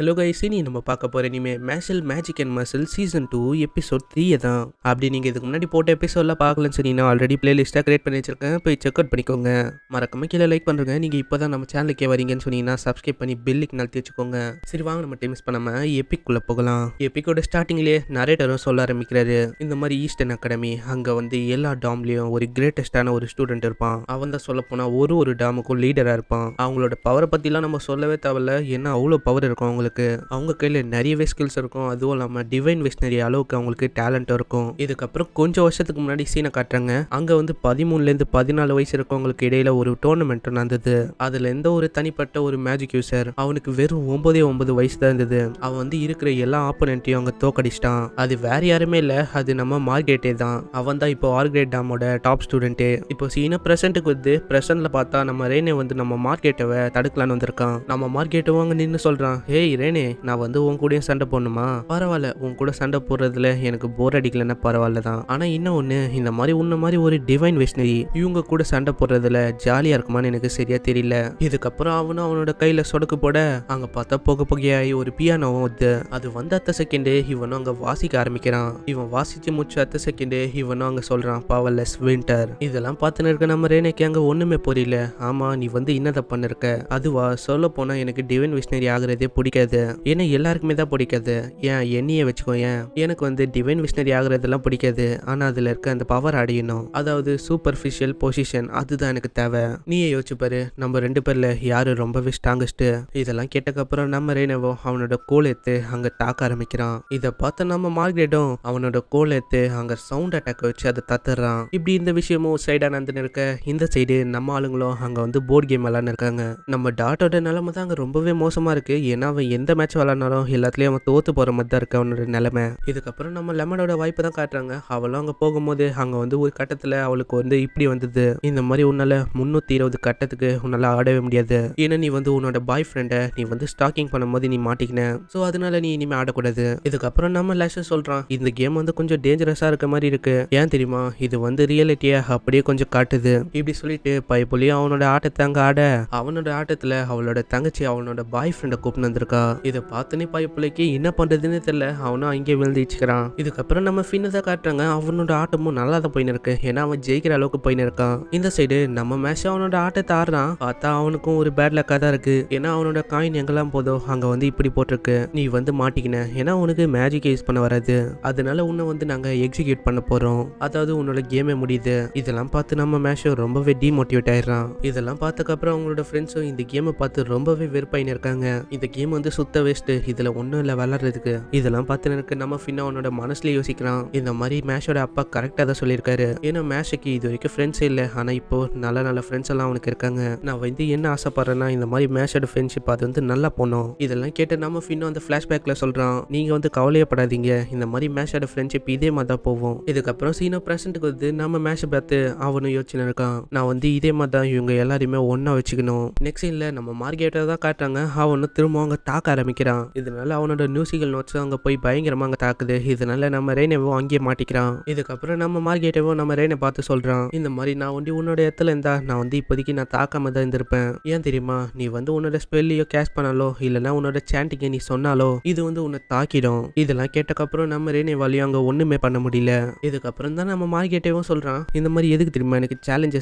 hello guys இனி நம்ம பார்க்க போகிற இனிமே மேஷல் magic and muscle season two episode three தான் அப்படி நீங்கள் இதுக்கு முன்னாடி போட்ட எபிசோடில் பார்க்கலன்னு சொல்லி நான் ஆல்ரெடி பிளேலிஸ்ட்டாக கிரியேட் பண்ணி வச்சிருக்கேன் போய் செக் அவுட் பண்ணிக்கோங்க மறக்காம கீழே லைக் பண்ணுறேங்க நீங்கள் இப்போ தான் நம்ம சேனலுக்கே வரீங்கன்னு சொன்னீங்கன்னா சப்ஸ்கிரைப் பண்ணி பில்லுக்கு நல்த்தி வச்சுக்கோங்க சரி வாங்க நம்ம டைம் பண்ணாமல் எப்பிக்குள்ளே போகலாம் எப்பிக்கோட ஸ்டார்டிங்லேயே நரேட்டரும் சொல்ல ஆரம்பிக்கிறாரு இந்த மாதிரி ஈஸ்டர்ன் அகாடமி அங்கே வந்து எல்லா டாம்லேயும் ஒரு கிரேட்டஸ்டான ஒரு ஸ்டூடெண்ட் இருப்பான் அவன் தான் சொல்ல போனால் ஒரு ஒரு டாமுக்கும் லீடராக இருப்பான் அவங்களோட பவரை பற்றிலாம் நம்ம சொல்லவே தேவையில்ல ஏன்னா அவ்வளோ பவர் இருக்கும் அவங்களுக்கு அவங்க கையில் நிறையவே ஸ்கில்ஸ் இருக்கும் அதுவும் இல்லாமல் டிவைன் விஷ்ணரி அளவுக்கு அவங்களுக்கு டேலண்ட் இருக்கும் இதுக்கப்புறம் கொஞ்சம் வருஷத்துக்கு முன்னாடி சீனை காட்டுறாங்க அங்கே வந்து பதிமூணுலேருந்து பதினாலு வயசு இருக்கவங்களுக்கு இடையில ஒரு டோர்னமெண்ட் நடந்தது அதில் எந்த ஒரு தனிப்பட்ட ஒரு மேஜிக் யூசர் அவனுக்கு வெறும் ஒன்பதே ஒன்பது வயசு தான் இருந்தது அவன் வந்து இருக்கிற எல்லா ஆப்போனண்ட்டையும் அவங்க தோக்கடிச்சிட்டான் அது வேற யாருமே இல்லை அது நம்ம மார்கேட்டே தான் அவன் தான் இப்போ ஆர்கேட் டாமோட டாப் ஸ்டூடெண்ட்டு இப்போ சீனா ப்ரெசென்ட்டுக்கு வந்து ப்ரெசென்ட்ல பார்த்தா நம்ம ரேனே வந்து நம்ம மார்க்கெட்டவை தடுக்கலான்னு வந்திருக்கான் நம்ம மார்க்கெட்டை அங்கே நின்று சொல்கிறான் ஹே இரேனே நான் வந்து உன் கூடயும் சண்டை போடணுமா பரவாயில்ல உன் கூட சண்டை போடுறதுல எனக்கு போர் அடிக்கலன்னா பரவாயில்ல தான் ஆனால் இன்னும் ஒன்னு இந்த மாதிரி உன்ன மாதிரி ஒரு டிவைன் வெஷ்ணரி இவங்க கூட சண்டை போடுறதுல ஜாலியாக இருக்குமான்னு எனக்கு சரியாக தெரியல இதுக்கப்புறம் அவனும் அவனோட கையில் சொடக்கு போட அங்கே பார்த்தா போக புகையாகி ஒரு பியானோவும் வந்து அது வந்த அத்த செகண்டு இவனும் அங்கே வாசிக்க ஆரம்பிக்கிறான் இவன் வாசித்து முடிச்ச அத்த செகண்டு இவனும் அங்கே சொல்கிறான் பவர்லெஸ் வின்டர் இதெல்லாம் பார்த்துன்னு இருக்க நம்ம ரேனைக்கு அங்கே ஒன்றுமே புரியல ஆமா நீ வந்து என்னதை பண்ணிருக்க அதுவா சொல்ல போனா எனக்கு டிவைன் வெஷ்ணரி ஆகுறதே பிடிக்காது பிடிக்காது ஏன்னா எல்லாருக்குமே தான் பிடிக்காது ஏன் என்னையே வச்சுக்கோ ஏன் எனக்கு வந்து டிவைன் மிஷினரி ஆகுறதெல்லாம் பிடிக்காது ஆனால் அதில் இருக்க அந்த பவர் அடையணும் அதாவது சூப்பர்ஃபிஷியல் பொசிஷன் அதுதான் எனக்கு தேவை நீயே பாரு நம்ம ரெண்டு பேரில் யார் ரொம்பவே ஸ்ட்ராங்கஸ்ட் இதெல்லாம் கேட்டக்கப்புறம் நம்ம ரேனவோ அவனோட கோல் எடுத்து அங்கே தாக்க ஆரம்பிக்கிறான் இதை பார்த்த நம்ம மார்க்ரெட்டும் அவனோட கோல் எடுத்து அங்கே சவுண்ட் அட்டாக் வச்சு அதை தத்துறான் இப்படி இந்த விஷயமும் சைடாக நடந்துன்னு இருக்க இந்த சைடு நம்ம ஆளுங்களும் அங்கே வந்து போர்டு கேம் விளாட்னு இருக்காங்க நம்ம டாட்டோட நிலைமை தான் அங்கே ரொம்பவே மோசமாக இருக்கு ஏன்னா அவன் எந்த மேட்ச் விளாட்னாலும் எல்லாத்துலேயும் அவன் தோற்று போகிற மாதிரி தான் இருக்கு அவனோட நிலைமை இதுக்கப்புறம் நம்ம லெமனோட வாய்ப்பு தான் காட்டுறாங்க அவளும் அங்கே போகும்போது அங்கே வந்து ஒரு கட்டத்தில் அவளுக்கு வந்து இப்படி வந்தது இந்த மாதிரி உன்னால் முந்நூற்றி இருபது கட்டத்துக்கு உன்னால் ஆடவே முடியாது ஏன்னா நீ வந்து உன்னோட பாய் ஃப்ரெண்டை நீ வந்து ஸ்டாக்கிங் பண்ணும்போது நீ மாட்டிக்கின ஸோ அதனால நீ இனிமேல் ஆடக்கூடாது இதுக்கப்புறம் நம்ம லேஷன் சொல்கிறான் இந்த கேம் வந்து கொஞ்சம் டேஞ்சரஸாக இருக்க மாதிரி இருக்கு ஏன் தெரியுமா இது வந்து ரியாலிட்டியை அப்படியே கொஞ்சம் காட்டுது இப்படி சொல்லிட்டு பைப்புலியும் அவனோட ஆட்டத்தை அங்கே ஆட அவனோட ஆட்டத்தில் அவளோட தங்கச்சி அவனோட பாய் ஃப்ரெண்டை கூப்பிட்டு வந்திருக்கா தான் இதை பார்த்தனே பிள்ளைக்கு என்ன பண்றதுன்னு தெரியல அவனும் அங்கேயே விழுந்துச்சுக்கிறான் இதுக்கப்புறம் நம்ம ஃபின்னஸாக காட்டுறாங்க அவனோட ஆட்டமும் நல்லா தான் போயின்னு இருக்கு ஏன்னா அவன் ஜெயிக்கிற அளவுக்கு போயின்னு இருக்கான் இந்த சைடு நம்ம மேஷ் அவனோட ஆட்டத்தை ஆடுறான் பார்த்தா அவனுக்கும் ஒரு பேட் லக்காக தான் இருக்கு ஏன்னா அவனோட காயின் எங்கெல்லாம் போதோ அங்க வந்து இப்படி போட்டிருக்கு நீ வந்து மாட்டிக்கின ஏன்னா உனக்கு மேஜிக் யூஸ் பண்ண வராது அதனால உன்னை வந்து நாங்க எக்ஸிக்யூட் பண்ண போறோம் அதாவது உன்னோட கேமே முடியுது இதெல்லாம் பார்த்து நம்ம மேஷோ ரொம்பவே டிமோட்டிவேட் ஆயிடுறான் இதெல்லாம் பார்த்தக்கப்புறம் அவங்களோட ஃப்ரெண்ட்ஸும் இந்த கேமை பார்த்து ரொம்பவே வெறுப்பாயின்னு இருக்காங்க இந்த கேம் வந்து சுத்த வேஸ்ட்டு இதில் ஒன்றும் இல்லை வளர்றதுக்கு இதெல்லாம் பார்த்து எனக்கு நம்ம ஃபின்னா அவனோட மனசுல யோசிக்கிறான் இந்த மாதிரி மேஷோட அப்பா கரெக்டாக தான் சொல்லியிருக்காரு ஏன்னா மேஷுக்கு இது வரைக்கும் ஃப்ரெண்ட்ஸ் இல்லை ஆனால் இப்போ நல்ல நல்ல ஃப்ரெண்ட்ஸ் எல்லாம் அவனுக்கு இருக்காங்க நான் வந்து என்ன ஆசைப்படுறேன்னா இந்த மாதிரி மேஷோட ஃப்ரெண்ட்ஷிப் அது வந்து நல்லா போனோம் இதெல்லாம் கேட்டு நம்ம ஃபின்னும் அந்த ஃப்ளாஷ்பேக்கில் சொல்கிறான் நீங்கள் வந்து கவலையப்படாதீங்க இந்த மாதிரி மேஷோட ஃப்ரெண்ட்ஷிப் இதே மாதிரி தான் போவோம் இதுக்கப்புறம் சீனோ ப்ரெசென்ட்டுக்கு வந்து நம்ம மேஷை பார்த்து அவனும் யோசிச்சு இருக்கான் நான் வந்து இதே மாதிரி தான் இவங்க எல்லாரையுமே ஒன்றா வச்சுக்கணும் நெக்ஸ்ட் இல்லை நம்ம மார்க்கெட்டை தான் காட்டுறாங்க அவனும் திரும்ப அவங்க தாக்க பார்க்க ஆரம்பிக்கிறான் இதனால அவனோட நியூசிக்கல் நோட்ஸ் அங்க போய் பயங்கரமா அங்க தாக்குது இதனால நம்ம ரேனேவும் அங்கேயே மாட்டிக்கிறான் இதுக்கப்புறம் நம்ம மார்கெட்டவும் நம்ம ரெய்னை பார்த்து சொல்றான் இந்த மாதிரி நான் வந்து உன்னோட இடத்துல இருந்தா நான் வந்து இப்போதைக்கு நான் தாக்காம தான் இருந்திருப்பேன் ஏன் தெரியுமா நீ வந்து உன்னோட ஸ்பெல்லையோ கேஷ் பண்ணாலோ இல்லைன்னா உன்னோட சாண்டிங்க நீ சொன்னாலோ இது வந்து உன்னை தாக்கிடும் இதெல்லாம் கேட்டக்கப்புறம் நம்ம ரேனே வாலியும் அங்க ஒண்ணுமே பண்ண முடியல இதுக்கப்புறம் தான் நம்ம மார்க்கெட்டையும் சொல்றான் இந்த மாதிரி எதுக்கு தெரியுமா எனக்கு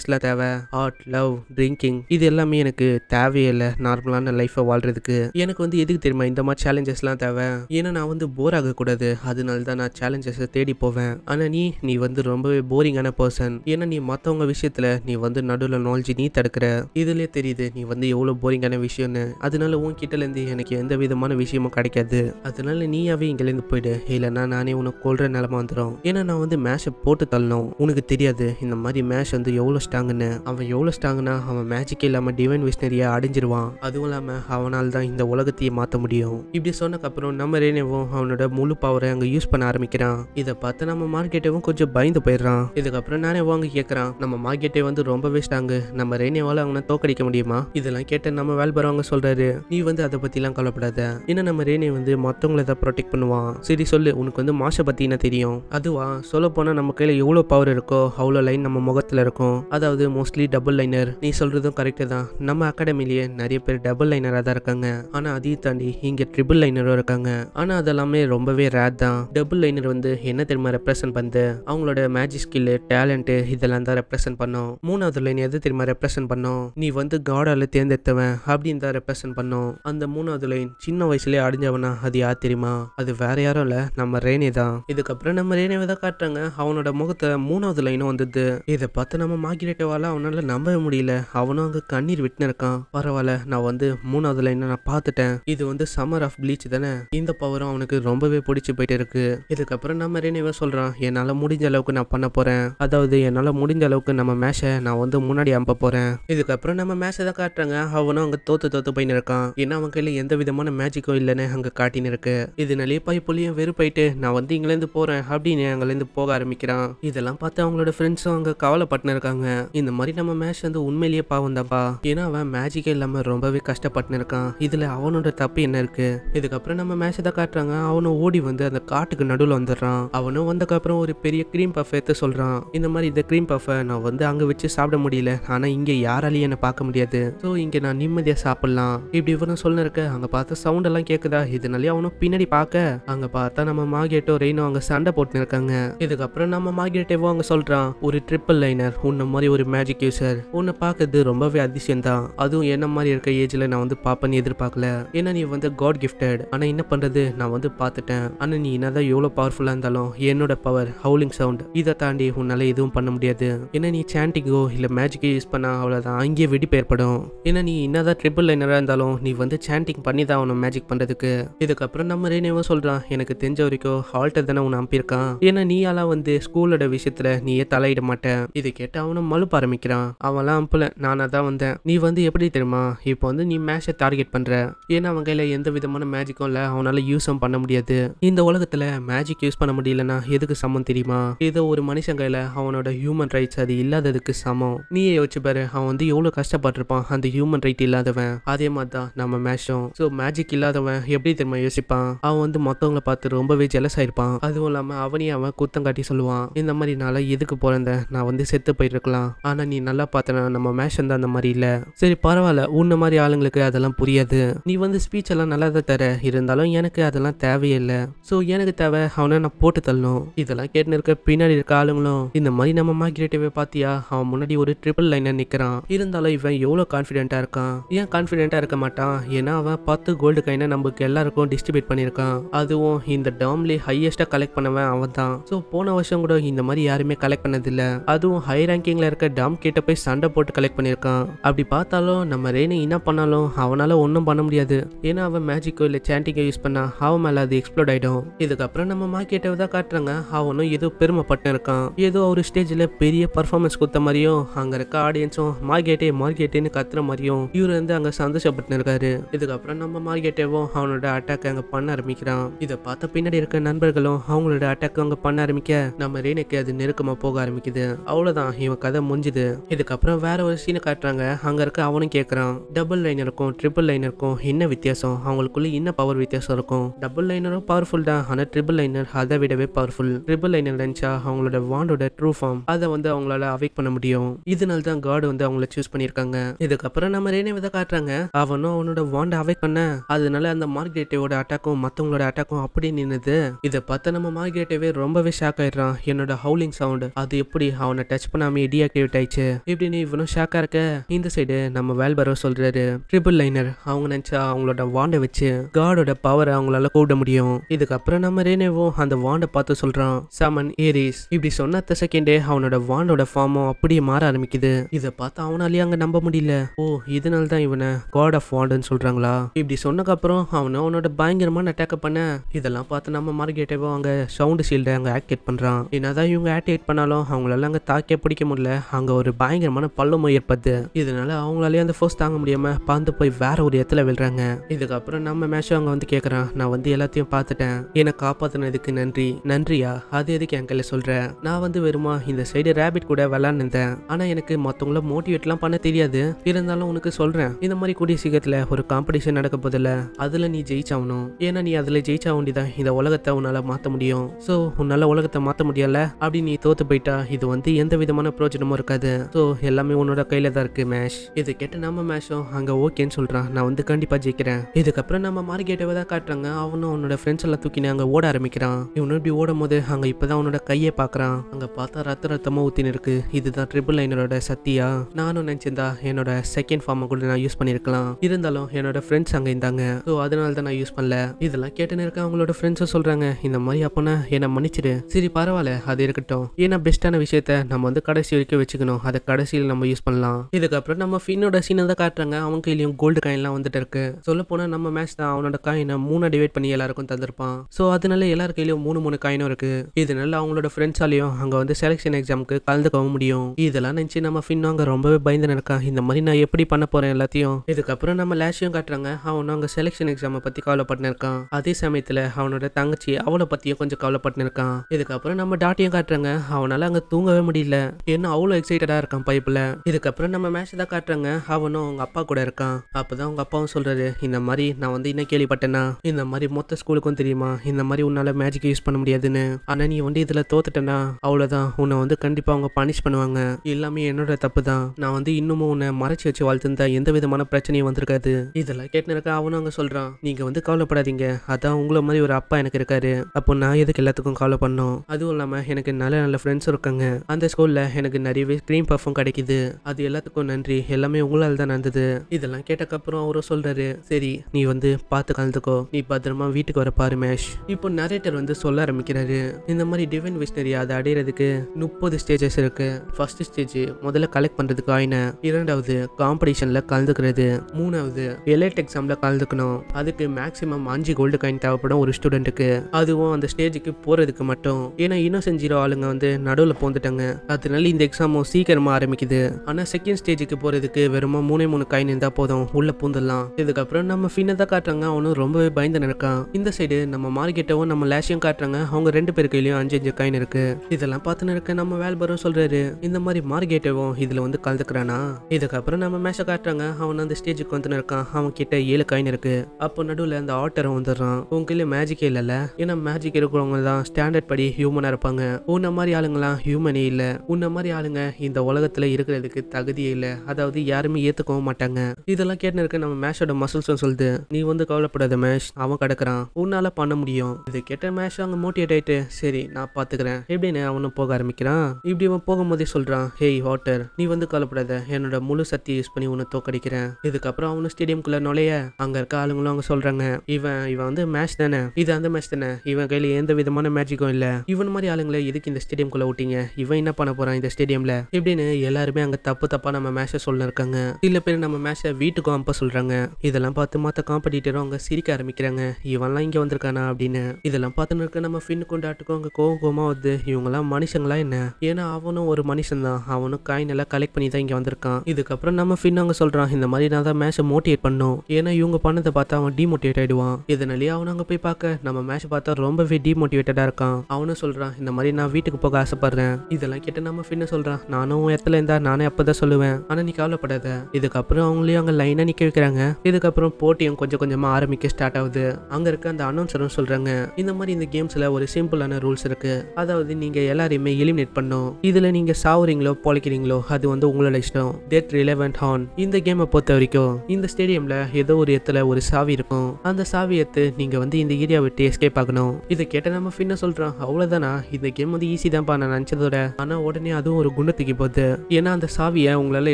எல்லாம் தேவை ஆர்ட் லவ் ட்ரிங்கிங் இது எல்லாமே எனக்கு தேவையில்லை நார்மலான லைஃப்பை வாழ்றதுக்கு எனக்கு வந்து எது எதுக்கு தெரியுமா இந்த மாதிரி சேலஞ்சஸ்லாம் தேவை ஏன்னா நான் வந்து போர் ஆகக்கூடாது அதனால தான் நான் சேலஞ்சஸை தேடி போவேன் ஆனால் நீ நீ வந்து ரொம்பவே போரிங்கான பர்சன் ஏன்னா நீ மற்றவங்க விஷயத்தில் நீ வந்து நடுவில் நாலேஜ் நீ தடுக்கிற இதுலேயே தெரியுது நீ வந்து எவ்வளோ போரிங்கான விஷயம்னு அதனால உன் கிட்டலேருந்து எனக்கு எந்த விதமான விஷயமும் கிடைக்காது அதனால நீயாவே இங்கேருந்து போயிடு இல்லைன்னா நானே உனக்கு கொள்கிற நிலமா வந்துடும் ஏன்னா நான் வந்து மேஷை போட்டு தள்ளணும் உனக்கு தெரியாது இந்த மாதிரி மேஷ் வந்து எவ்வளோ ஸ்ட்ராங்குன்னு அவன் எவ்வளோ ஸ்ட்ராங்குனா அவன் மேஜிக்கே இல்லாமல் டிவைன் விஷ்ணரியை அடைஞ்சிருவான் அதுவும் இல்லாமல் அவனால் தான் இந்த உலகத்தையே பாடியை மாற்ற முடியும் இப்படி சொன்னக்கப்புறம் நம்ம ரேனேவும் அவனோட முழு பவரை அங்கே யூஸ் பண்ண ஆரம்பிக்கிறான் இதை பார்த்து நம்ம மார்க்கெட்டவும் கொஞ்சம் பயந்து போயிடுறான் இதுக்கப்புறம் நானே வாங்க கேட்குறான் நம்ம மார்க்கெட்டே வந்து ரொம்ப வேஸ்ட் ஆங்கு நம்ம ரேனேவால் அவனை தோக்கடிக்க முடியுமா இதெல்லாம் கேட்ட நம்ம வேல்பர் அவங்க சொல்கிறாரு நீ வந்து அதை பற்றிலாம் கவலைப்படாத ஏன்னா நம்ம ரேனே வந்து மற்றவங்களை தான் ப்ரொடெக்ட் பண்ணுவான் சரி சொல்லு உனக்கு வந்து மாஷை பற்றி என்ன தெரியும் அதுவா சொல்ல போனா நம்ம கையில் எவ்வளோ பவர் இருக்கோ அவ்வளோ லைன் நம்ம முகத்தில் இருக்கும் அதாவது மோஸ்ட்லி டபுள் லைனர் நீ சொல்கிறதும் கரெக்டு தான் நம்ம அகாடமிலேயே நிறைய பேர் டபுள் லைனராக தான் இருக்காங்க ஆனால் அதே தாண்டி இங்கே ட்ரிபிள் லைனரும் இருக்காங்க ஆனால் அதெல்லாமே ரொம்பவே ரேர் தான் டபுள் லைனர் வந்து என்ன தெரியுமா ரெப்ரசன்ட் பண்ணு அவங்களோட மேஜிக் ஸ்கில்லு டேலண்ட்டு இதெல்லாம் தான் ரெப்ரசன்ட் பண்ணும் மூணாவது லைன் எது தெரியுமா ரெப்ரசன்ட் பண்ணும் நீ வந்து காடால தேர்ந்தெடுத்தவன் அப்படின்னு தான் ரெப்ரசன்ட் பண்ணும் அந்த மூணாவது லைன் சின்ன வயசுலேயே அடிஞ்சவனா அது யார் தெரியுமா அது வேற யாரும் இல்லை நம்ம ரேனே தான் இதுக்கப்புறம் நம்ம ரேனேவை தான் காட்டுறாங்க அவனோட முகத்தை மூணாவது லைனும் வந்தது இதை பார்த்து நம்ம மாகிரேட்டவால அவனால நம்பவே முடியல அவனும் அங்க கண்ணீர் விட்டுன்னு இருக்கான் பரவாயில்ல நான் வந்து மூணாவது லைன் நான் பார்த்துட்டேன் இது வந்து சம்மர் ஆஃப் ப்ளீச் தானே இந்த பவரும் அவனுக்கு ரொம்பவே பிடிச்சி போயிட்டு இருக்கு இதுக்கப்புறம் நம்ம ரெனிவா சொல்கிறான் என்னால் முடிஞ்ச அளவுக்கு நான் பண்ண போகிறேன் அதாவது என்னால் முடிஞ்ச அளவுக்கு நம்ம மேஷை நான் வந்து முன்னாடி அம்ப போறேன் இதுக்கப்புறம் நம்ம மேஷை தான் காட்டுறாங்க அவனும் அங்கே தோத்து தோத்து போயின்னு இருக்கான் ஏன்னா அவன் கையில் எந்த விதமான மேஜிக்கோ இல்லைன்னு அங்கே காட்டின்னு இருக்கு இதனாலேயே புள்ளியும் வெறுப்பாயிட்டு நான் வந்து இங்கேருந்து போகிறேன் அப்படின்னு அங்கேருந்து போக ஆரம்பிக்கிறான் இதெல்லாம் பார்த்து அவங்களோட ஃப்ரெண்ட்ஸும் அங்கே கவலைப்பட்டுன்னு இருக்காங்க இந்த மாதிரி நம்ம மேஷ் வந்து உண்மையிலேயே பாவம் தான்ப்பா ஏன்னா அவன் மேஜிக்கே இல்லாமல் ரொம்பவே கஷ்டப்பட்டுன்னு இருக்கான் இதில் அவனோட தப்பு என்ன இருக்கு இதுக்கப்புறம் நம்ம மேட்ச தான் காட்டுறாங்க அவனும் ஓடி வந்து அந்த காட்டுக்கு நடுவில் வந்துடுறான் அவனும் அப்புறம் ஒரு பெரிய க்ரீம் பஃப் எடுத்து சொல்கிறான் இந்த மாதிரி இந்த க்ரீம் பஃபை நான் வந்து அங்கே வச்சு சாப்பிட முடியல ஆனால் இங்கே யாராலையும் என்ன பார்க்க முடியாது ஸோ இங்கே நான் நிம்மதியாக சாப்பிடலாம் இப்படி இவரும் சொல்ல இருக்க அங்கே பார்த்து சவுண்ட் எல்லாம் கேட்குதா இதனாலே அவனும் பின்னாடி பார்க்க அங்கே பார்த்தா நம்ம மார்கேட்டோ ரெயினோ அங்கே சண்டை போட்டு இருக்காங்க இதுக்கப்புறம் நம்ம மார்கேட்டேவோ அங்கே சொல்கிறான் ஒரு ட்ரிப்பிள் லைனர் உன்ன மாதிரி ஒரு மேஜிக் யூசர் உன்னை பார்க்கறது ரொம்பவே அதிசயம் தான் அதுவும் என்ன மாதிரி இருக்க ஏஜில் நான் வந்து பாப்பன்னு எதிர்பார்க்கல ஏன்னா அண்ணன் வந்து காட் கிஃப்டட் ஆனால் என்ன பண்ணுறது நான் வந்து பார்த்துட்டேன் ஆனால் நீ என்னதான் எவ்வளோ பவர்ஃபுல்லாக இருந்தாலும் என்னோட பவர் ஹவுலிங் சவுண்ட் இதை தாண்டி உன்னால் எதுவும் பண்ண முடியாது ஏன்னா நீ சாண்டிங்கோ இல்லை மேஜிக்கோ யூஸ் பண்ணால் அவ்வளோதான் அங்கேயே வெடிப்பு ஏற்படும் ஏன்னா நீ என்னதான் ட்ரிபிள் லைனராக இருந்தாலும் நீ வந்து சாண்டிங் பண்ணி தான் அவனை மேஜிக் பண்ணுறதுக்கு இதுக்கப்புறம் நம்ம ரேனேவும் சொல்கிறான் எனக்கு தெரிஞ்ச வரைக்கும் ஹால்டர் தானே உன்னை அனுப்பியிருக்கான் ஏன்னா நீயெல்லாம் வந்து ஸ்கூலோட விஷயத்தில் நீயே தலையிட மாட்டேன் இது கேட்டு அவனும் மழுப்ப ஆரம்பிக்கிறான் அவன்லாம் அனுப்பல நானாக தான் வந்தேன் நீ வந்து எப்படி தெரியுமா இப்போ வந்து நீ மேட்சை டார்கெட் பண்ணுற ஏன்னா அவன் அவன் கையில் எந்த விதமான மேஜிக்கும் இல்லை அவனால் யூஸும் பண்ண முடியாது இந்த உலகத்தில் மேஜிக் யூஸ் பண்ண முடியலன்னா எதுக்கு சமம் தெரியுமா ஏதோ ஒரு மனுஷன் கையில் அவனோட ஹியூமன் ரைட்ஸ் அது இல்லாததுக்கு சமம் நீயே யோசிச்சு பாரு அவன் வந்து எவ்வளோ கஷ்டப்பட்டிருப்பான் அந்த ஹியூமன் ரைட் இல்லாதவன் அதே மாதிரி தான் நம்ம மேஷம் ஸோ மேஜிக் இல்லாதவன் எப்படி தெரியுமா யோசிப்பான் அவன் வந்து மற்றவங்களை பார்த்து ரொம்பவே ஜெலஸ் ஆயிருப்பான் அதுவும் இல்லாமல் அவனையும் அவன் குத்தம் காட்டி சொல்லுவான் இந்த மாதிரி நாளாக எதுக்கு பிறந்த நான் வந்து செத்து போயிருக்கலாம் ஆனால் நீ நல்லா பார்த்தனா நம்ம மேஷன் தான் அந்த மாதிரி இல்லை சரி பரவாயில்ல உன்ன மாதிரி ஆளுங்களுக்கு அதெல்லாம் புரியாது நீ வந்து ஸ்பீச் எல்லாம் நல்லா தான் தர இருந்தாலும் எனக்கு அதெல்லாம் தேவையில்லை ஸோ எனக்கு தேவை அவனை நான் போட்டு தள்ளணும் இதெல்லாம் கேட்டுன்னு இருக்க பின்னாடி இருக்க ஆளுங்களும் இந்த மாதிரி நம்ம மார்க்ரேட்டிவை பார்த்தியா அவன் முன்னாடி ஒரு ட்ரிபிள் லைனை நிற்கிறான் இருந்தாலும் இவன் எவ்வளோ கான்ஃபிடென்ட்டாக இருக்கான் ஏன் கான்ஃபிடென்ட்டாக இருக்க மாட்டான் ஏன்னா அவன் பத்து கோல்டு கைனை நமக்கு எல்லாருக்கும் டிஸ்ட்ரிபியூட் பண்ணியிருக்கான் அதுவும் இந்த டேம்லி ஹையஸ்ட்டாக கலெக்ட் பண்ணவன் அவன் தான் ஸோ போன வருஷம் கூட இந்த மாதிரி யாருமே கலெக்ட் பண்ணதில்லை அதுவும் ஹை ரேங்கிங்கில் இருக்க டேம் கிட்ட போய் சண்டை போட்டு கலெக்ட் பண்ணியிருக்கான் அப்படி பார்த்தாலும் நம்ம ரேணி என்ன பண்ணாலும் அவனால் ஒன்றும் பண்ண முடியாது ஏன்னா அவன் மேஜிக்கோ இல்லை சாண்டிங்கோ யூஸ் பண்ணா அவன் மேலே அது எக்ஸ்ப்ளோட் ஆகிடும் இதுக்கப்புறம் நம்ம மார்க்கெட்டை தான் காட்டுறாங்க அவனும் ஏதோ பெருமைப்பட்டு இருக்கான் ஏதோ ஒரு ஸ்டேஜில் பெரிய பர்ஃபார்மன்ஸ் கொடுத்த மாதிரியும் அங்கே இருக்க ஆடியன்ஸும் மார்க்கெட்டே மார்க்கெட்டேன்னு கத்துற மாதிரியும் இவர் வந்து அங்கே சந்தோஷப்பட்டு இருக்காரு இதுக்கப்புறம் நம்ம மார்க்கெட்டேவும் அவனோட அட்டாக் அங்கே பண்ண ஆரம்பிக்கிறான் இதை பார்த்த பின்னாடி இருக்க நண்பர்களும் அவங்களோட அட்டாக் அங்கே பண்ண ஆரம்பிக்க நம்ம ரேனுக்கு அது நெருக்கமாக போக ஆரம்பிக்குது அவ்வளோதான் இவன் கதை முடிஞ்சுது இதுக்கப்புறம் வேற ஒரு சீனை காட்டுறாங்க அங்கே இருக்க அவனும் கேட்குறான் டபுள் லைன் இருக்கும் ட்ரிபிள் லைன் இருக்கும் என்ன வித்தியாசம் அவங்களுக்குள்ள என்ன பவர் வித்தியாசம் இருக்கும் டபுள் லைனரும் பவர்ஃபுல் தான் ஆனால் ட்ரிபிள் லைனர் அதை விடவே பவர்ஃபுல் ட்ரிபிள் லைனர் நினைச்சா அவங்களோட வாண்டோட ட்ரூ ஃபார்ம் அதை வந்து அவங்களால அவைக் பண்ண முடியும் இதனால தான் காடு வந்து அவங்கள சூஸ் பண்ணியிருக்காங்க இதுக்கப்புறம் நம்ம ரேனே விதை காட்டுறாங்க அவனும் அவனோட வாண்டை அவைக் பண்ண அதனால அந்த மார்க்ரேட்டோட அட்டாக்கும் மற்றவங்களோட அட்டாக்கும் அப்படி நின்னுது இதை பார்த்து நம்ம மார்க்ரேட்டவே ரொம்பவே ஷாக் ஆயிடுறான் என்னோட ஹவுலிங் சவுண்ட் அது எப்படி அவனை டச் இடியா டீஆக்டிவேட் ஆயிடுச்சு இப்படின்னு இவனும் ஷாக்கா இருக்க இந்த சைடு நம்ம வேல்பரோ சொல்றாரு ட்ரிபிள் லைனர் அவங்க நினைச்சா அவங்கள அவங்களோட வாண்டை வச்சு காடோட பவரை அவங்களால கூட முடியும் இதுக்கப்புறம் நம்ம ரேனேவும் அந்த வாண்டை பார்த்து சொல்றான் சமன் ஏரிஸ் இப்படி சொன்ன செகண்டே அவனோட வாண்டோட ஃபார்மும் அப்படியே மாற ஆரம்பிக்குது இதை பார்த்து அவனாலேயே அங்க நம்ப முடியல ஓ இதனால தான் இவனை காட் ஆஃப் வாண்டுன்னு சொல்றாங்களா இப்படி சொன்னக்கு அப்புறம் அவனை அவனோட பயங்கரமான அட்டாக் பண்ண இதெல்லாம் பார்த்து நம்ம மார்கெட்டவோ அங்க சவுண்ட் ஷீல்டை அங்க ஆக்டிவேட் பண்றான் என்னதான் இவங்க ஆக்டிவேட் பண்ணாலும் அவங்களால அங்க தாக்கே பிடிக்க முடியல அங்க ஒரு பயங்கரமான பள்ளமும் ஏற்படுது இதனால அவங்களாலேயே அந்த ஃபோர்ஸ் தாங்க முடியாம பாந்து போய் வேற ஒரு இடத்துல விழுறாங்க இதுக்கப்புறம் நம்ம மேஷோ அவங்க வந்து கேட்குறான் நான் வந்து எல்லாத்தையும் பார்த்துட்டேன் என்னை காப்பாத்தினதுக்கு நன்றி நன்றியா அது எதுக்கு என் கையில சொல்ற நான் வந்து வெறுமா இந்த சைடு ரேபிட் கூட விளாண்டுருந்தேன் ஆனால் எனக்கு மற்றவங்கள மோட்டிவேட்லாம் பண்ண தெரியாது இருந்தாலும் உனக்கு சொல்கிறேன் இந்த மாதிரி கூடிய சீக்கிரத்தில் ஒரு காம்படிஷன் நடக்க போதில்ல அதில் நீ ஜெயிச்சாகணும் ஏன்னா நீ அதில் ஜெயிச்சா வேண்டிதான் இந்த உலகத்தை உன்னால் மாற்ற முடியும் ஸோ உன்னால் உலகத்தை மாற்ற முடியல அப்படி நீ தோத்து போயிட்டா இது வந்து எந்த விதமான பிரோஜனமும் இருக்காது ஸோ எல்லாமே உன்னோட கையில் தான் இருக்குது மேஷ் இது கேட்ட நம்ம மேஷும் அங்கே ஓகேன்னு சொல்கிறான் நான் வந்து கண்டிப்பாக ஜெயிக்கிறேன் நினைக்கிறேன் இதுக்கப்புறம் நம்ம மார்கேட்டவை தான் காட்டுறாங்க அவனும் அவனோட ஃப்ரெண்ட்ஸ் எல்லாம் தூக்கினு அங்க ஓட ஆரம்பிக்கிறான் இவனு இப்படி ஓடும் போது அங்க இப்பதான் அவனோட கையை பாக்குறான் அங்க பார்த்தா ரத்த ரத்தமா ஊத்தின்னு இருக்கு இதுதான் ட்ரிபிள் லைனரோட சக்தியா நானும் நினைச்சிருந்தா என்னோட செகண்ட் ஃபார்ம் கூட நான் யூஸ் பண்ணிருக்கலாம் இருந்தாலும் என்னோட ஃப்ரெண்ட்ஸ் அங்க இருந்தாங்க ஸோ அதனால தான் நான் யூஸ் பண்ணல இதெல்லாம் கேட்டு இருக்க அவங்களோட ஃப்ரெண்ட்ஸும் சொல்றாங்க இந்த மாதிரி அப்பனா என்ன மன்னிச்சிடு சரி பரவாயில்ல அது இருக்கட்டும் ஏன்னா பெஸ்ட்டான விஷயத்த நம்ம வந்து கடைசி வரைக்கும் வச்சுக்கணும் அதை கடைசியில் நம்ம யூஸ் பண்ணலாம் இதுக்கப்புறம் நம்ம ஃபின்னோட சீனை தான் காட்டுறாங்க அவங்க கையிலையும் கோல்டு காயின்லாம் வந்துட்டு இருக்கு சொல்ல போனா நம்ம மேட்ச் தான் அவனோட காயினை மூணு டிவைட் பண்ணி எல்லாருக்கும் தந்திருப்பான் ஸோ அதனால எல்லார் கையிலையும் மூணு மூணு காயினும் இருக்கு இதனால அவங்களோட ஃப்ரெண்ட்ஸாலையும் அங்கே வந்து செலெக்ஷன் எக்ஸாமுக்கு கலந்துக்கவும் முடியும் இதெல்லாம் நினச்சி நம்ம அங்க ரொம்பவே பயந்து நடக்கான் இந்த மாதிரி நான் எப்படி பண்ண போகிறேன் எல்லாத்தையும் இதுக்கப்புறம் நம்ம லேஷையும் காட்டுறாங்க அவனும் அங்கே செலெக்ஷன் எக்ஸாமை பற்றி கவலைப்பட்டு இருக்கான் அதே சமயத்தில் அவனோட தங்கச்சி அவளை பற்றியும் கொஞ்சம் கவலைப்பட்டு இருக்கான் இதுக்கப்புறம் நம்ம டாட்டியும் காட்டுறாங்க அவனால் அங்கே தூங்கவே முடியல ஏன்னா அவ்வளோ எக்ஸைட்டடாக இருக்கான் பைப்பில் இதுக்கப்புறம் நம்ம மேட்ச் தான் காட்டுறாங்க அவனும் அவங்க அப்பா கூட இருக்கான் அப்போ தான் அவங்க அப்பாவும் சொல்கிறாரு இந்த மாதிரி நான் வந்து என்ன கேள்விப்பட்டேன்னா இந்த மாதிரி மொத்த ஸ்கூலுக்கும் தெரியுமா இந்த மாதிரி உன்னால மேஜிக் யூஸ் பண்ண முடியாதுன்னு ஆனால் நீ வந்து இதில் தோத்துட்டேன்னா அவ்வளவுதான் உன்னை வந்து கண்டிப்பாக அவங்க பனிஷ் பண்ணுவாங்க எல்லாமே என்னோட தப்பு தான் நான் வந்து இன்னமும் உன்னை மறைச்சி வச்சு வாழ்த்துந்தா எந்த விதமான பிரச்சனையும் வந்திருக்காது இதெல்லாம் கேட்டுருக்கா அவனும் அவங்க சொல்கிறான் நீங்கள் வந்து கவலைப்படாதீங்க அதான் உங்களை மாதிரி ஒரு அப்பா எனக்கு இருக்காரு அப்போ நான் எதுக்கு எல்லாத்துக்கும் கவலை பண்ணோம் அதுவும் இல்லாமல் எனக்கு நல்ல நல்ல ஃப்ரெண்ட்ஸ் இருக்காங்க அந்த ஸ்கூலில் எனக்கு நிறையவே க்ரீம் பர்ஃபார்ம் கிடைக்குது அது எல்லாத்துக்கும் நன்றி எல்லாமே உங்களால் தான் நடந்தது இதெல்லாம் கேட்டக்கப்புறம் அவரும் சொல்றாரு சரி சரி நீ வந்து பார்த்து கலந்துக்கோ நீ பத்திரமா வீட்டுக்கு வர பாரு மேஷ் இப்போ நரேட்டர் வந்து சொல்ல ஆரம்பிக்கிறாரு இந்த மாதிரி டிவைன் விஷ்ணரி அதை அடையிறதுக்கு முப்பது ஸ்டேஜஸ் இருக்கு ஃபர்ஸ்ட் ஸ்டேஜ் முதல்ல கலெக்ட் பண்றதுக்கு ஆயின இரண்டாவது காம்படிஷன்ல கலந்துக்கிறது மூணாவது எலைட் எக்ஸாம்ல கலந்துக்கணும் அதுக்கு மேக்சிமம் அஞ்சு கோல்டு காயின் தேவைப்படும் ஒரு ஸ்டூடெண்ட்டுக்கு அதுவும் அந்த ஸ்டேஜுக்கு போறதுக்கு மட்டும் ஏன்னா இன்னும் ஜீரோ ஆளுங்க வந்து நடுவில் போந்துட்டாங்க அதனால இந்த எக்ஸாமும் சீக்கிரமா ஆரம்பிக்குது ஆனா செகண்ட் ஸ்டேஜுக்கு போறதுக்கு வெறும் மூணே மூணு காயின் இருந்தா போதும் உள்ள பூந்துடலாம் இதுக்கப்புறம் நம்ம ஃபின்னை தான் காட்டுறாங்க அவனும் ரொம்பவே பயந்து நினைக்கான் இந்த சைடு நம்ம மார்க்கெட்டவும் நம்ம லேஷையும் காட்டுறாங்க அவங்க ரெண்டு பேரு கையிலையும் அஞ்சு அஞ்சு காயின் இருக்கு இதெல்லாம் பார்த்துன்னு இருக்க நம்ம வேல்பரும் சொல்றாரு இந்த மாதிரி மார்க்கெட்டவும் இதுல வந்து கலந்துக்கிறானா இதுக்கப்புறம் நம்ம மேஷை காட்டுறாங்க அவன் அந்த ஸ்டேஜுக்கு வந்து இருக்கான் அவன் கிட்ட ஏழு காயின் இருக்கு அப்போ நடுவில் அந்த ஆட்டரை வந்துடுறான் உன் கையில மேஜிக்கே இல்லைல்ல ஏன்னா மேஜிக் இருக்கிறவங்க தான் ஸ்டாண்டர்ட் படி ஹியூமனாக இருப்பாங்க உன்ன மாதிரி ஆளுங்களாம் ஹியூமனே இல்லை உன்ன மாதிரி ஆளுங்க இந்த உலகத்தில் இருக்கிறதுக்கு தகுதியே இல்லை அதாவது யாருமே ஏற்றுக்கவும் மாட்டாங்க இதெல்லாம் கேட்டு இருக்க நம்ம மேஷோட மசில்ஸ் கஷ்டம் சொல்லுது நீ வந்து கவலைப்படாத மேஷ் அவன் கிடக்குறான் உன்னால பண்ண முடியும் இது கெட்ட மேஷ் அங்க மோட்டிவேட் ஆயிட்டு சரி நான் பாத்துக்கிறேன் எப்படின்னு அவனும் போக ஆரம்பிக்கிறான் இப்படி அவன் போகும்போதே சொல்றான் ஹேய் வாட்டர் நீ வந்து கவலைப்படாத என்னோட முழு சக்தி யூஸ் பண்ணி உன்னை தோக்கடிக்கிறேன் இதுக்கப்புறம் அவனும் ஸ்டேடியம்குள்ள நுழைய அங்க இருக்க ஆளுங்களும் அவங்க சொல்றாங்க இவன் இவன் வந்து மேட்ச் தானே இது அந்த மேட்ச் தானே இவன் கையில எந்த விதமான மேஜிக்கும் இல்ல இவன் மாதிரி ஆளுங்களை எதுக்கு இந்த ஸ்டேடியம்குள்ள விட்டீங்க இவன் என்ன பண்ண போறான் இந்த ஸ்டேடியம்ல இப்படின்னு எல்லாருமே அங்க தப்பு தப்பா நம்ம மேஷ சொல்ல இருக்காங்க சில பேர் நம்ம மேஷ வீட்டுக்கும் அம்ப சொல்றாங்க இதெல்லாம் பார்த்து மற்ற காம்படிட்டரும் அவங்க சிரிக்க ஆரம்பிக்கிறாங்க இவன்லாம் இங்கே வந்திருக்கானா அப்படின்னு இதெல்லாம் பார்த்துன்னு இருக்க நம்ம ஃபின் கொண்டாட்டுக்கும் அங்கே கோவம் கோமா வந்து இவங்கெல்லாம் மனுஷங்களா என்ன ஏன்னா அவனும் ஒரு மனுஷன் தான் அவனும் காயின் எல்லாம் கலெக்ட் பண்ணி தான் இங்கே வந்திருக்கான் இதுக்கப்புறம் நம்ம ஃபின் அங்கே சொல்கிறான் இந்த மாதிரி நான் தான் மேட்சை மோட்டிவேட் பண்ணும் ஏன்னா இவங்க பண்ணதை பார்த்தா அவன் டிமோட்டிவேட் ஆகிடுவான் இதனாலேயே அவன் அங்கே போய் பார்க்க நம்ம மேட்ச் பார்த்தா ரொம்பவே டிமோட்டிவேட்டடாக இருக்கான் அவனும் சொல்கிறான் இந்த மாதிரி நான் வீட்டுக்கு போக ஆசைப்படுறேன் இதெல்லாம் கேட்டு நம்ம ஃபின்னு சொல்கிறான் நானும் இடத்துல இருந்தா நானே அப்போ தான் சொல்லுவேன் ஆனால் நீ கவலைப்படாத இதுக்கப்புறம் அவங்களையும் அங்கே லைனாக நிற்க வைக்கிறாங்க இதுக்கப்புறம் அதுக்கப்புறம் போட்டியும் கொஞ்சம் கொஞ்சமாக ஆரம்பிக்க ஸ்டார்ட் ஆகுது அங்கே இருக்க அந்த அனௌன்சரும் சொல்கிறாங்க இந்த மாதிரி இந்த கேம்ஸில் ஒரு சிம்பிளான ரூல்ஸ் இருக்குது அதாவது நீங்கள் எல்லாரையுமே எலிமினேட் பண்ணும் இதில் நீங்கள் சாவுறீங்களோ பொழைக்கிறீங்களோ அது வந்து உங்களோட இஷ்டம் டேட் ரிலவன்ட் ஹான் இந்த கேமை பொறுத்த வரைக்கும் இந்த ஸ்டேடியமில் ஏதோ ஒரு இடத்துல ஒரு சாவி இருக்கும் அந்த சாவி எடுத்து நீங்கள் வந்து இந்த ஏரியா விட்டு எஸ்கேப் ஆகணும் இதை கேட்ட நம்ம ஃபின்ன சொல்கிறோம் அவ்வளோதானா இந்த கேம் வந்து ஈஸி தான்ப்பா நான் நினச்சதோட ஆனால் உடனே அதுவும் ஒரு குண்டத்துக்கு போகுது ஏன்னா அந்த சாவியை உங்களால்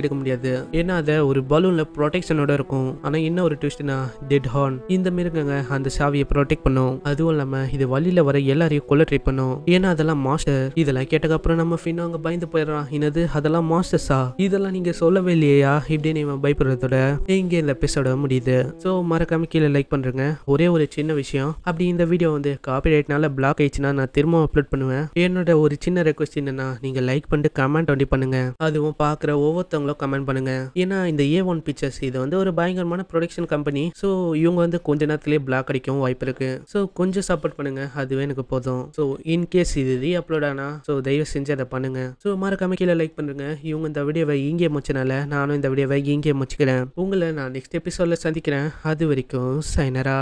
எடுக்க முடியாது ஏன்னா அதை ஒரு பலூனில் ப்ரொடெக்ஷனோட இருக்கும் ஆனால் இன்னும் ஒரு கிறிஸ்டினா டெட் ஹார்ன் இந்த மிருகங்க அந்த சாவியை ப்ரொடெக்ட் பண்ணும் அதுவும் இல்லாம இது வழியில வர எல்லாரையும் கொள்ள ட்ரை பண்ணும் ஏன்னா அதெல்லாம் மாஸ்டர் இதெல்லாம் கேட்டக்கப்புறம் நம்ம ஃபின்னோ அங்க பயந்து போயிடறான் என்னது அதெல்லாம் மாஸ்டர்ஸா இதெல்லாம் நீங்க சொல்லவே இல்லையா இப்படின்னு இவன் பயப்படுறதோட இங்க இந்த எபிசோட முடியுது ஸோ மறக்காம கீழே லைக் பண்றேங்க ஒரே ஒரு சின்ன விஷயம் அப்படி இந்த வீடியோ வந்து காப்பி ரைட்னால பிளாக் ஆயிடுச்சுன்னா நான் திரும்ப அப்லோட் பண்ணுவேன் என்னோட ஒரு சின்ன ரெக்வஸ்ட் என்னன்னா நீங்க லைக் பண்ணிட்டு கமெண்ட் ஒண்டி பண்ணுங்க அதுவும் பார்க்குற ஒவ்வொருத்தவங்களும் கமெண்ட் பண்ணுங்க ஏன்னா இந்த ஏ ஒன் பிக்சர்ஸ் இது வந்து ஒரு பயங்கரமான ப்ரொடக்ஷன் கம்பெனி ஸோ இவங்க வந்து கொஞ்ச நேரத்திலே பிளாக் அடிக்கவும் வாய்ப்பு இருக்கு ஸோ கொஞ்சம் சப்போர்ட் பண்ணுங்க அதுவே எனக்கு போதும் ஸோ இன்கேஸ் இது ரீ அப்லோட் ஆனால் ஸோ தயவு செஞ்சு அதை பண்ணுங்க ஸோ மறக்காம கீழே லைக் பண்ணுங்க இவங்க இந்த வீடியோவை இங்கே முடிச்சனால நானும் இந்த வீடியோவை இங்கே முடிச்சுக்கிறேன் உங்களை நான் நெக்ஸ்ட் எபிசோட்ல சந்திக்கிறேன் அது வரைக்கும் சைனரா